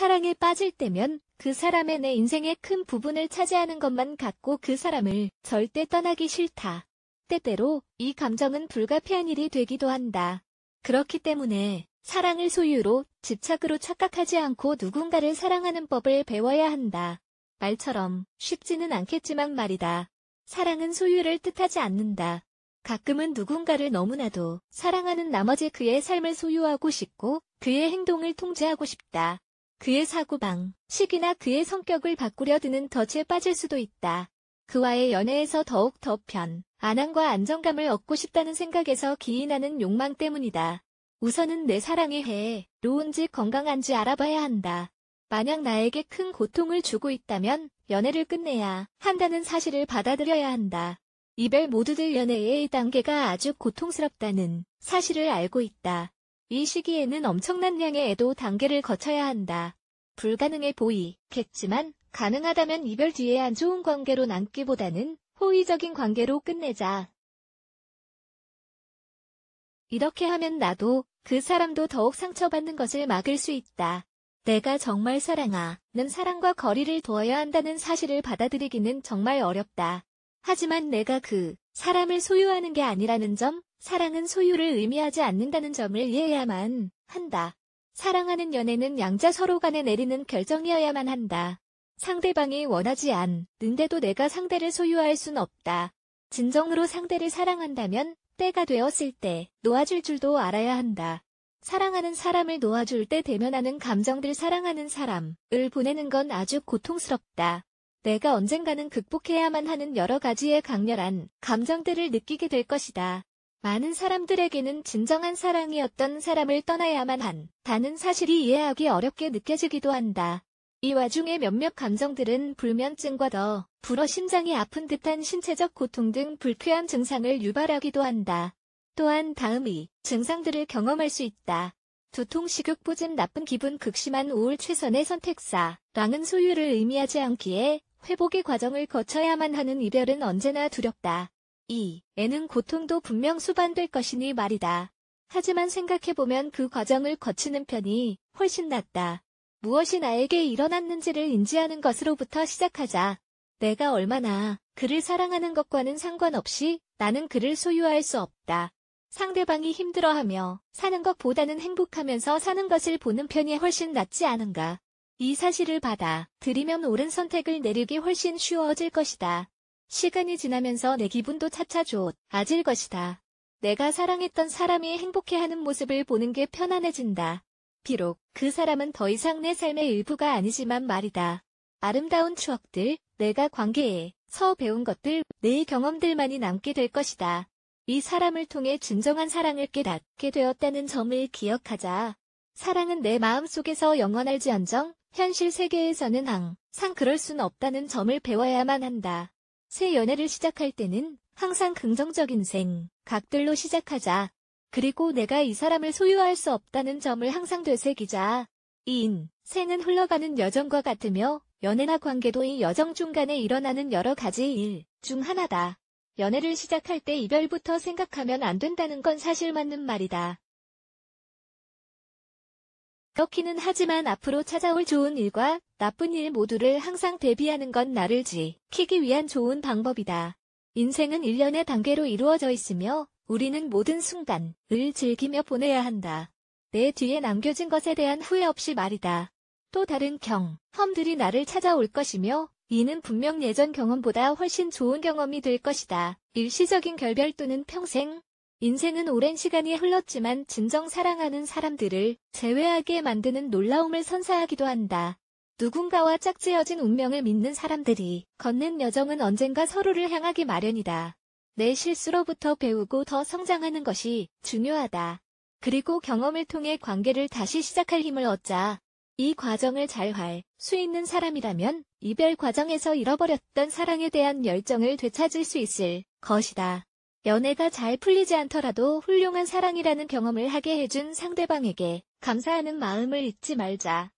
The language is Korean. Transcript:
사랑에 빠질 때면 그 사람의 내 인생의 큰 부분을 차지하는 것만 같고 그 사람을 절대 떠나기 싫다. 때때로 이 감정은 불가피한 일이 되기도 한다. 그렇기 때문에 사랑을 소유로 집착으로 착각하지 않고 누군가를 사랑하는 법을 배워야 한다. 말처럼 쉽지는 않겠지만 말이다. 사랑은 소유를 뜻하지 않는다. 가끔은 누군가를 너무나도 사랑하는 나머지 그의 삶을 소유하고 싶고 그의 행동을 통제하고 싶다. 그의 사고방, 식이나 그의 성격을 바꾸려 드는 덫에 빠질 수도 있다. 그와의 연애에서 더욱 더 편, 안함과 안정감을 얻고 싶다는 생각에서 기인하는 욕망 때문이다. 우선은 내사랑에 해, 로운지 건강한지 알아봐야 한다. 만약 나에게 큰 고통을 주고 있다면 연애를 끝내야 한다는 사실을 받아들여야 한다. 이별 모두들 연애의 단계가 아주 고통스럽다는 사실을 알고 있다. 이 시기에는 엄청난 양의 애도 단계를 거쳐야 한다. 불가능해 보이겠지만 가능하다면 이별 뒤에 안 좋은 관계로 남기보다는 호의적인 관계로 끝내자. 이렇게 하면 나도 그 사람도 더욱 상처받는 것을 막을 수 있다. 내가 정말 사랑하는 사랑과 거리를 두어야 한다는 사실을 받아들이기는 정말 어렵다. 하지만 내가 그 사람을 소유하는 게 아니라는 점, 사랑은 소유를 의미하지 않는다는 점을 이해해야만 한다. 사랑하는 연애는 양자 서로 간에 내리는 결정이어야만 한다. 상대방이 원하지 않는데도 내가 상대를 소유할 순 없다. 진정으로 상대를 사랑한다면 때가 되었을 때 놓아줄 줄도 알아야 한다. 사랑하는 사람을 놓아줄 때 대면하는 감정들 사랑하는 사람을 보내는 건 아주 고통스럽다. 내가 언젠가는 극복해야만 하는 여러 가지의 강렬한 감정들을 느끼게 될 것이다. 많은 사람들에게는 진정한 사랑이었던 사람을 떠나야만 한다는 사실이 이해하기 어렵게 느껴지기도 한다. 이 와중에 몇몇 감정들은 불면증과 더 불어 심장이 아픈 듯한 신체적 고통 등 불쾌한 증상을 유발하기도 한다. 또한 다음이 증상들을 경험할 수 있다. 두통, 식욕, 보진 나쁜 기분, 극심한 우울, 최선의 선택사, 랑은 소유를 의미하지 않기에 회복의 과정을 거쳐야만 하는 이별은 언제나 두렵다. 이 애는 고통도 분명 수반될 것이니 말이다. 하지만 생각해보면 그 과정을 거치는 편이 훨씬 낫다. 무엇이 나에게 일어났는지를 인지하는 것으로부터 시작하자. 내가 얼마나 그를 사랑하는 것과는 상관없이 나는 그를 소유할 수 없다. 상대방이 힘들어하며 사는 것보다는 행복하면서 사는 것을 보는 편이 훨씬 낫지 않은가. 이 사실을 받아 들이면 옳은 선택을 내리기 훨씬 쉬워질 것이다. 시간이 지나면서 내 기분도 차차 좋아질 것이다. 내가 사랑했던 사람이 행복해하는 모습을 보는 게 편안해진다. 비록 그 사람은 더 이상 내 삶의 일부가 아니지만 말이다. 아름다운 추억들, 내가 관계에서 배운 것들, 내 경험들만이 남게 될 것이다. 이 사람을 통해 진정한 사랑을 깨닫게 되었다는 점을 기억하자. 사랑은 내 마음 속에서 영원할지언정, 현실 세계에서는 항상 그럴 순 없다는 점을 배워야만 한다. 새 연애를 시작할 때는 항상 긍정적인 생, 각들로 시작하자. 그리고 내가 이 사람을 소유할 수 없다는 점을 항상 되새기자. 2인 새는 흘러가는 여정과 같으며 연애나 관계도 이 여정 중간에 일어나는 여러 가지 일 중 하나다. 연애를 시작할 때 이별부터 생각하면 안 된다는 건 사실 맞는 말이다. 터기는 하지만 앞으로 찾아올 좋은 일과 나쁜 일 모두를 항상 대비하는 건 나를 지키기 위한 좋은 방법이다. 인생은 일련의 단계로 이루어져 있으며 우리는 모든 순간을 즐기며 보내야 한다. 내 뒤에 남겨진 것에 대한 후회 없이 말이다. 또 다른 경험들이 나를 찾아올 것이며 이는 분명 예전 경험보다 훨씬 좋은 경험이 될 것이다. 일시적인 결별 또는 평생 인생은 오랜 시간이 흘렀지만 진정 사랑하는 사람들을 제외하게 만드는 놀라움을 선사하기도 한다. 누군가와 짝지어진 운명을 믿는 사람들이 걷는 여정은 언젠가 서로를 향하기 마련이다. 내 실수로부터 배우고 더 성장하는 것이 중요하다. 그리고 경험을 통해 관계를 다시 시작할 힘을 얻자. 이 과정을 잘할 수 있는 사람이라면 이별 과정에서 잃어버렸던 사랑에 대한 열정을 되찾을 수 있을 것이다. 연애가 잘 풀리지 않더라도 훌륭한 사랑이라는 경험을 하게 해준 상대방에게 감사하는 마음을 잊지 말자.